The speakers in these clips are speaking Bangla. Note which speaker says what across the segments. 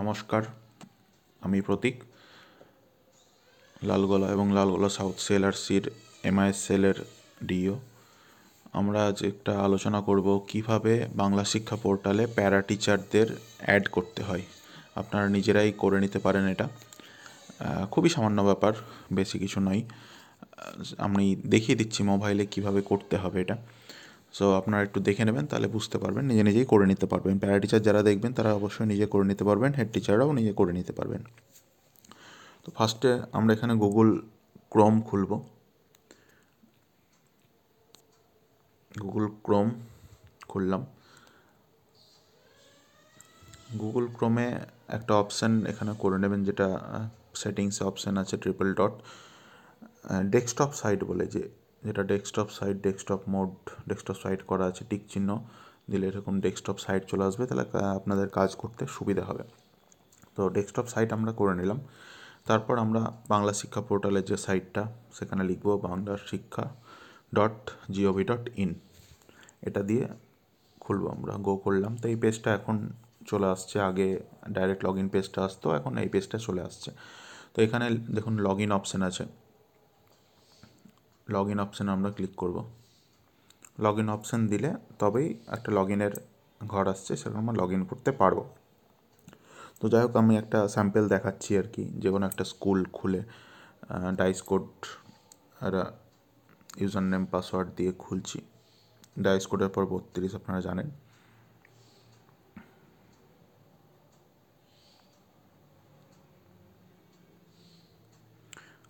Speaker 1: নমস্কার আমি প্রতীক লালগোলা এবং লালগোলা সাউথ সেল আর সির এমআইএস সেলের ডিও আমরা আজ একটা আলোচনা করব কিভাবে বাংলা শিক্ষা পোর্টালে প্যারা টিচারদের অ্যাড করতে হয় আপনারা নিজেরাই করে নিতে পারেন এটা খুবই সামান্য ব্যাপার বেশি কিছু নয় আমি দেখিয়ে দিচ্ছি মোবাইলে কিভাবে করতে হবে এটা সো আপনারা একটু দেখে নেবেন তাহলে বুঝতে পারবেন নিজে নিজেই করে নিতে পারবেন প্যারা টিচার যারা দেখবেন তারা অবশ্যই নিজে করে নিতে পারবেন হেড টিচাররাও নিজে করে নিতে পারবেন তো ফার্স্টে আমরা এখানে গুগল ক্রোম খুলব গুগল ক্রোম খুললাম গুগল ক্রোমে একটা অপশান এখানে করে নেবেন যেটা সেটিংসে অপশান আছে ট্রিপল ডট ডেস্কটপ সাইট বলে যে যেটা desktop side desktop mode desktop side করা আছে টিক চিহ্ন দিলে এরকম ডেস্কটপ সাইড চলে আসবে তাহলে আপনাদের কাজ করতে সুবিধা হবে তো ডেস্কটপ সাইট আমরা করে নিলাম তারপর আমরা বাংলা শিক্ষা পোর্টালের যে সাইটটা সেখানে লিখবো বাংলা শিক্ষা ডট জিওভি ডট ইন এটা দিয়ে খুলব আমরা গো করলাম তো এই পেজটা এখন চলে আসছে আগে ডাইরেক্ট লগ ইন পেজটা আসতো এখন এই পেজটা চলে আসছে তো এখানে দেখুন লগ ইন অপশান আছে লগ ইন অপশানে আমরা ক্লিক করব লগ ইন অপশান দিলে তবেই একটা লগ ইনের ঘর আসছে সেখানে আমরা লগ ইন করতে পারবো তো যাই হোক আমি একটা স্যাম্পেল দেখাচ্ছি আর কি যে কোনো একটা স্কুল খুলে ডাইস কোড আর ইউজার নেম পাসওয়ার্ড দিয়ে খুলছি ডাইস কোডের পর বত্রিশ আপনারা জানেন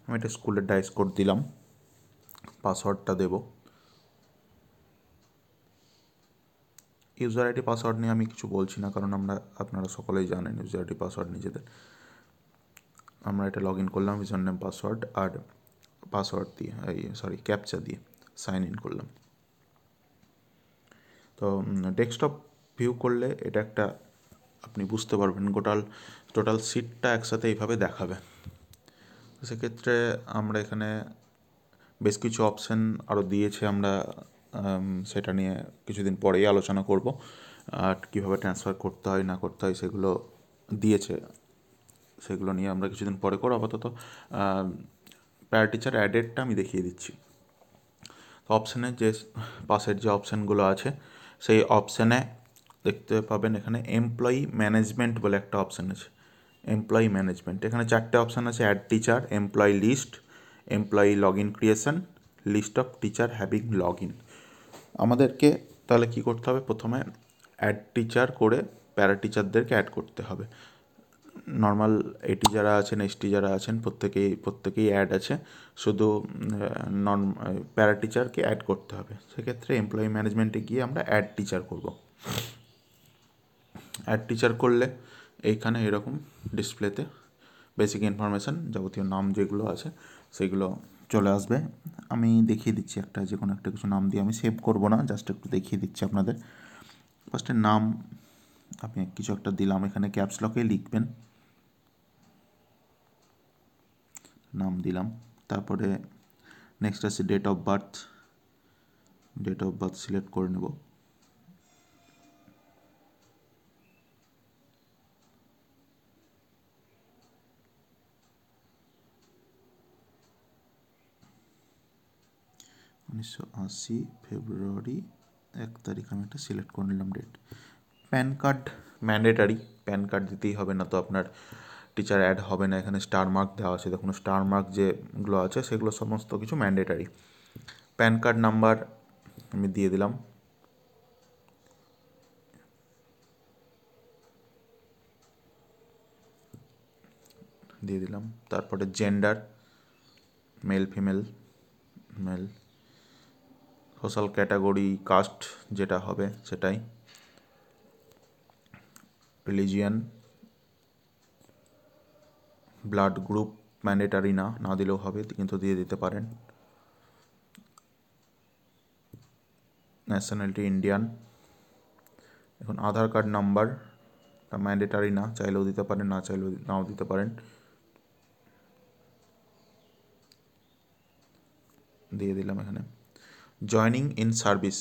Speaker 1: আমি একটা স্কুলের ডাইস কোড দিলাম পাসওয়ার্ডটা দেব ইউজার আইডি পাসওয়ার্ড নিয়ে আমি কিছু বলছি না কারণ আমরা আপনারা সকলেই জানেন ইউজার আইডি পাসওয়ার্ড নিজেদের আমরা এটা লগ ইন করলাম ইউজার নেম পাসওয়ার্ড আর পাসওয়ার্ড দিয়ে এই সরি ক্যাপচা দিয়ে সাইন ইন করলাম তো ডেস্কটপ ভিউ করলে এটা একটা আপনি বুঝতে পারবেন গোটাল টোটাল সিটটা একসাথে এইভাবে দেখাবে সেক্ষেত্রে আমরা এখানে বেশ কিছু অপশান আরও দিয়েছে আমরা সেটা নিয়ে কিছুদিন পরেই আলোচনা করব আর কীভাবে ট্রান্সফার করতে হয় না করতে হয় সেগুলো দিয়েছে সেগুলো নিয়ে আমরা কিছুদিন পরে করো আপাতত প্যারাটিচার অ্যাডেডটা আমি দেখিয়ে দিচ্ছি তো অপশানের যে পাশের যে অপশানগুলো আছে সেই অপশানে দেখতে পাবেন এখানে এমপ্লয়ি ম্যানেজমেন্ট বলে একটা অপশান আছে এমপ্লয়ি ম্যানেজমেন্ট এখানে চারটে অপশান আছে add teacher employee list employee log in creation list of teacher having log in আমাদেরকে তাহলে কি করতে হবে প্রথমে অ্যাড টিচার করে প্যারা টিচারদেরকে অ্যাড করতে হবে নর্মাল এটি যারা আছেন এসটি যারা আছেন প্রত্যেকেই প্রত্যেকেই অ্যাড আছে শুধু নন প্যারা টিচারকে অ্যাড করতে হবে সেক্ষেত্রে এমপ্লয়ি ম্যানেজমেন্টে গিয়ে আমরা অ্যাড টিচার করব অ্যাড টিচার করলে এইখানে এরকম ডিসপ্লেতে বেসিক ইনফরমেশান যাবতীয় নাম যেগুলো আছে সেগুলো চলে আসবে আমি দেখিয়ে দিচ্ছি একটা যে কোনো একটা কিছু নাম দিয়ে আমি সেভ করব না জাস্ট একটু দেখিয়ে দিচ্ছি আপনাদের ফার্স্টে নাম আপনি কিছু একটা দিলাম এখানে ক্যাপস লকে লিখবেন নাম দিলাম তারপরে নেক্সট আছে date of birth date of birth select করে নেব উনিশশো আশি ফেব্রুয়ারি এক তারিখ আমি একটা সিলেক্ট করে নিলাম date PAN card mandatory PAN card দিতেই হবে না তো আপনার টিচার অ্যাড হবে না এখানে স্টার মার্ক দেওয়া আছে দেখুন স্টার মার্ক যেগুলো আছে সেগুলো সমস্ত কিছু ম্যান্ডেটারি প্যান কার্ড নাম্বার আমি দিয়ে দিলাম দিয়ে দিলাম তারপরে gender male female male social category caste যেটা হবে সেটাই রিলিজিয়ান ব্লাড গ্রুপ ম্যান্ডেটারি না না দিলেও হবে কিন্তু দিয়ে দিতে পারেন ন্যাশনালিটি ইন্ডিয়ান এখন আধার কার্ড নাম্বার ম্যান্ডেটারি না চাইলেও দিতে পারেন না চাইলেও নাও দিতে পারেন দিয়ে দিলাম এখানে joining in service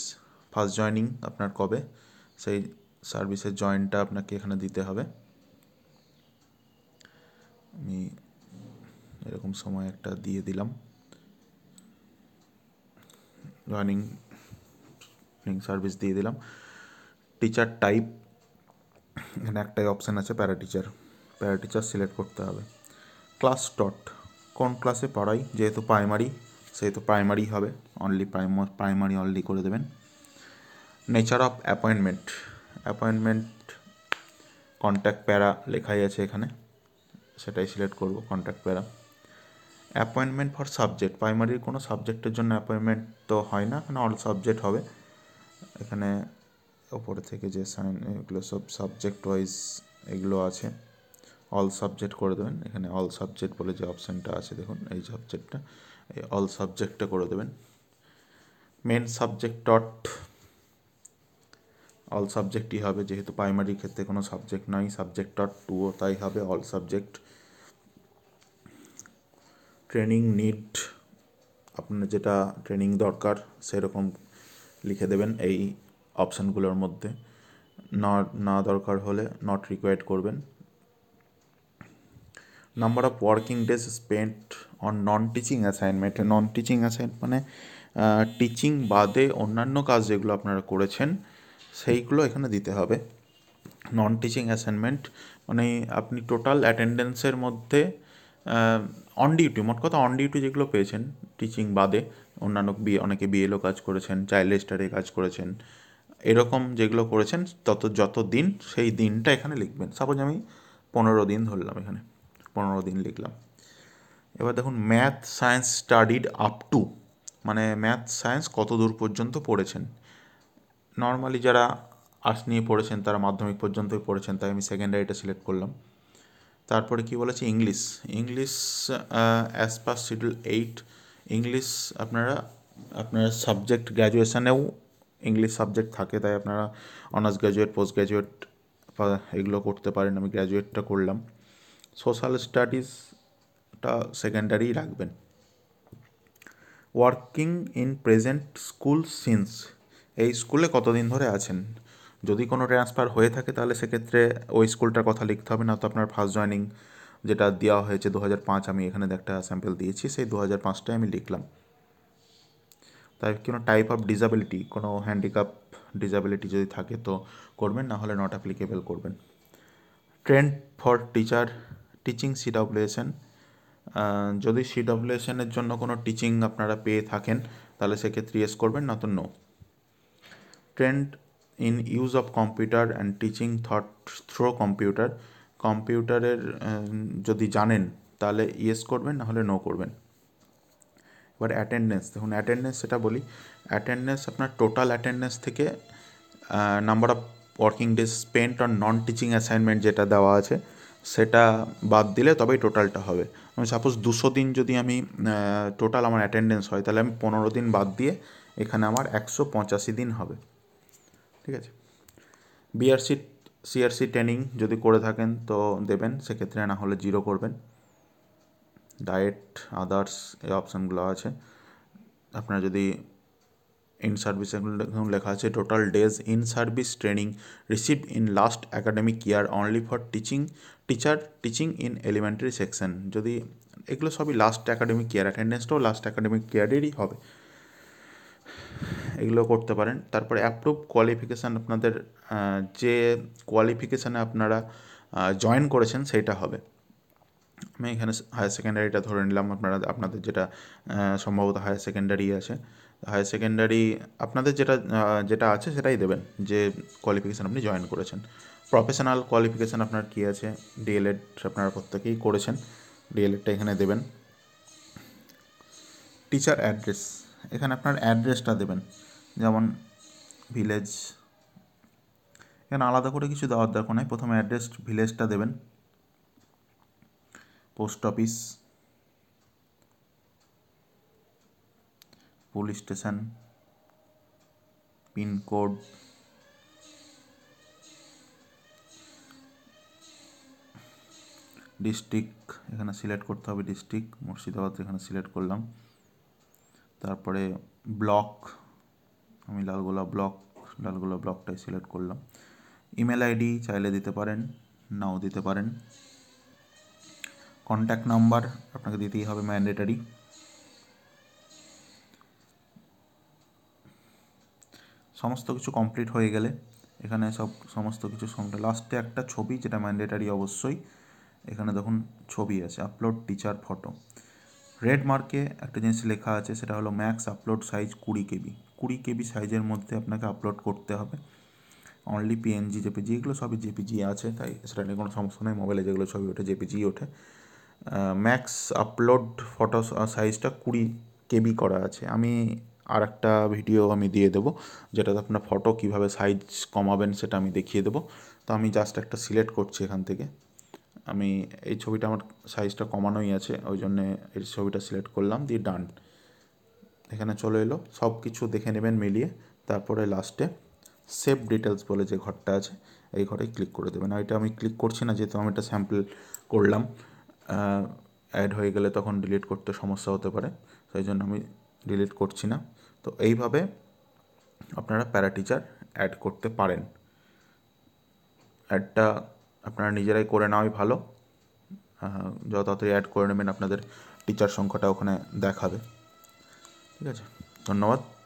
Speaker 1: first joining আপনার কবে সেই সার্ভিসের জয়েনটা আপনাকে এখানে দিতে হবে আমি এরকম সময় একটা দিয়ে দিলাম জয়নিং সার্ভিস দিয়ে দিলাম টিচার টাইপ এখানে একটাই অপশান আছে para teacher para teacher select করতে হবে ক্লাস টট কোন ক্লাসে পড়াই যেহেতু প্রাইমারি সেহেতু প্রাইমারি হবে অনলি প্রাইম প্রাইমারি অনলি করে দেবেন nature of appointment appointment contact para লেখাই আছে এখানে সেটাই সিলেক্ট করব কন্ট্যাক্ট প্যারা অ্যাপয়েন্টমেন্ট ফর সাবজেক্ট প্রাইমারির কোনো সাবজেক্টের জন্য অ্যাপয়েন্টমেন্ট তো হয় না এখানে অল সাবজেক্ট হবে এখানে ওপরে থেকে যে সাইন এগুলো সব সাবজেক্ট ওয়াইজ এগুলো আছে অল সাবজেক্ট করে দেবেন এখানে অল সাবজেক্ট বলে যে অপশানটা আছে দেখুন এই সাবজেক্টটা অল সাবজেক্টটা করে দেবেন মেন সাবজেক্ট ডট অল সাবজেক্টই হবে যেহেতু প্রাইমারি ক্ষেত্রে কোনো সাবজেক্ট নয় সাবজেক্ট ডট টুও তাই হবে অল সাবজেক্ট ট্রেনিং নিড আপনার যেটা ট্রেনিং দরকার সেরকম লিখে দেবেন এই অপশানগুলোর মধ্যে না না দরকার হলে নট রিকোয়ার্ড করবেন number of working days spent on non teaching assignment non teaching assignment মানে টিচিং বাদে অন্যান্য কাজ যেগুলো আপনারা করেছেন সেইগুলো এখানে দিতে হবে নন টিচিং অ্যাসাইনমেন্ট মানে আপনি টোটাল অ্যাটেন্ডেন্সের মধ্যে অন ডিউটি মোট কথা অন ডিউটি যেগুলো পেয়েছেন টিচিং বাদে অন্যান্য বিয়ে অনেকে বিএলও কাজ করেছেন চাইল্ড স্টারে কাজ করেছেন এরকম যেগুলো করেছেন তত যত দিন সেই দিনটা এখানে লিখবেন সাপোজ আমি পনেরো দিন ধরলাম এখানে পনেরো দিন লিখলাম এবার দেখুন math science studied up to মানে ম্যাথ সায়েন্স কত দূর পর্যন্ত পড়েছেন নর্মালি যারা আর্টস নিয়ে পড়েছেন তারা মাধ্যমিক পর্যন্তই পড়েছেন তাই আমি সেকেন্ডারিটা সিলেক্ট করলাম তারপরে কি বলেছে English English as per schedule eight English আপনারা আপনার সাবজেক্ট গ্র্যাজুয়েশানেও ইংলিশ সাবজেক্ট থাকে তাই আপনারা অনার্স গ্র্যাজুয়েট পোস্ট গ্র্যাজুয়েট এগুলো করতে পারেন আমি গ্র্যাজুয়েটটা করলাম সোশ্যাল স্টাডিজটা সেকেন্ডারি রাখবেন working in present school since এই স্কুলে কতদিন ধরে আছেন যদি কোনো ট্রান্সফার হয়ে থাকে তাহলে সেক্ষেত্রে ওই স্কুলটার কথা লিখতে হবে না তো আপনার ফার্স্ট জয়নিং যেটা দেওয়া হয়েছে দু আমি এখানে একটা স্যাম্পেল দিয়েছি সেই দু হাজার পাঁচটায় আমি লিখলাম তাই কোনো টাইপ অফ ডিজাবিলিটি কোনো হ্যান্ডিক্যাপ ডিজাবিলিটি যদি থাকে তো করবেন না হলে নট অ্যাপ্লিকেবল করবেন trained for teacher teaching CWSN যদি সিডাব্লিউএসএনের জন্য কোনো টিচিং আপনারা পেয়ে থাকেন তাহলে সেক্ষেত্রে ইয়েস করবেন না তো no trained in use of computer and teaching thought through computer কম্পিউটারের যদি জানেন তাহলে ইয়েস করবেন নাহলে নো করবেন এবার অ্যাটেন্ডেন্স দেখুন অ্যাটেন্ডেন্স সেটা বলি অ্যাটেন্ডেন্স আপনার টোটাল অ্যাটেন্ডেন্স থেকে number of working days spent on non teaching assignment যেটা দেওয়া আছে সেটা বাদ দিলে তবেই টোটালটা হবে আমি সাপোজ দুশো দিন যদি আমি টোটাল আমার অ্যাটেন্ডেন্স হয় তাহলে আমি পনেরো দিন বাদ দিয়ে এখানে আমার একশো পঁচাশি দিন হবে ঠিক আছে বিআরসি সিআরসি ট্রেনিং যদি করে থাকেন তো দেবেন সেক্ষেত্রে না হলে জিরো করবেন ডায়েট আদার্স এই অপশানগুলো আছে আপনারা যদি ইন সার্ভিস এখন লেখা আছে total days in service training receive in last academic year only for teaching teacher teaching in elementary section যদি এগুলো সবই লাস্ট অ্যাকাডেমিক ইয়ার অ্যাটেন্ডেন্সটাও লাস্ট অ্যাকাডেমিক ইয়ারেরই হবে এগুলো করতে পারেন তারপরে অ্যাপ্রুভ কোয়ালিফিকেশান আপনাদের যে কোয়ালিফিকেশানে আপনারা জয়েন করেছেন সেটা হবে আমি এখানে হায়ার সেকেন্ডারিটা ধরে নিলাম আপনারা আপনাদের যেটা সম্ভবত হায়ার সেকেন্ডারি আছে হায়ার সেকেন্ডারি আপনাদের যেটা যেটা আছে সেটাই দেবেন যে কোয়ালিফিকেশান আপনি জয়েন করেছেন প্রফেশনাল কোয়ালিফিকেশান আপনার কী আছে ডিএলএড আপনারা প্রত্যেকেই করেছেন ডিএলএডটা এখানে দেবেন টিচার অ্যাড্রেস এখানে আপনার অ্যাড্রেসটা দেবেন যেমন ভিলেজ এখানে আলাদা করে কিছু দেওয়ার দরকার নেই প্রথমে অ্যাড্রেস ভিলেজটা দেবেন post office police station pin code district এখানে সিলেক্ট করতে হবে ডিস্ট্রিক্ট মুর্শিদাবাদ এখানে সিলেক্ট করলাম তারপরে ব্লক আমি লালগোলা ব্লক লালগোলা ব্লকটাই সিলেক্ট করলাম ইমেল আইডি চাইলে দিতে পারেন নাও দিতে পারেন কন্ট্যাক্ট নাম্বার আপনাকে দিতেই হবে ম্যান্ডেটারি সমস্ত কিছু কমপ্লিট হয়ে গেলে এখানে সব সমস্ত কিছু সঙ্গে লাস্টে একটা ছবি যেটা ম্যান্ডেটারি অবশ্যই এখানে দেখুন ছবি আছে আপলোড টিচার ফটো রেড মার্কে একটা জিনিস লেখা আছে সেটা হলো ম্যাক্স আপলোড সাইজ কুড়ি কেবি কুড়ি কেবি সাইজের মধ্যে আপনাকে আপলোড করতে হবে অনলি পিএনজি জেপিজি এগুলো সবই জেপিজি আছে তাই সেটা নিয়ে কোনো সমস্যা নেই মোবাইলে যেগুলো ছবি ওঠে জেপিজি ওঠে ম্যাক্স আপলোড ফটো সাইজটা কুড়ি কেবি করা আছে আমি আর একটা ভিডিও আমি দিয়ে দেবো যেটাতে আপনার ফটো কিভাবে সাইজ কমাবেন সেটা আমি দেখিয়ে দেবো তো আমি জাস্ট একটা সিলেক্ট করছি এখান থেকে আমি এই ছবিটা আমার সাইজটা কমানোই আছে ওই জন্যে এই ছবিটা সিলেক্ট করলাম দিয়ে ডান এখানে চলে এলো সব কিছু দেখে নেবেন মিলিয়ে তারপরে লাস্টে সেভ ডিটেলস বলে যে ঘরটা আছে এই ঘরে ক্লিক করে দেবেন আর এটা আমি ক্লিক করছি না যেহেতু আমি এটা স্যাম্পল করলাম অ্যাড হয়ে গেলে তখন ডিলিট করতে সমস্যা হতে পারে সেই জন্য আমি ডিলিট করছি না তো এইভাবে আপনারা প্যারাটিচার অ্যাড করতে পারেন অ্যাডটা আপনারা নিজেরাই করে নেওয়াই ভালো যত তাড়াতাড়ি অ্যাড করে নেবেন আপনাদের টিচার সংখ্যাটা ওখানে দেখাবে ঠিক আছে ধন্যবাদ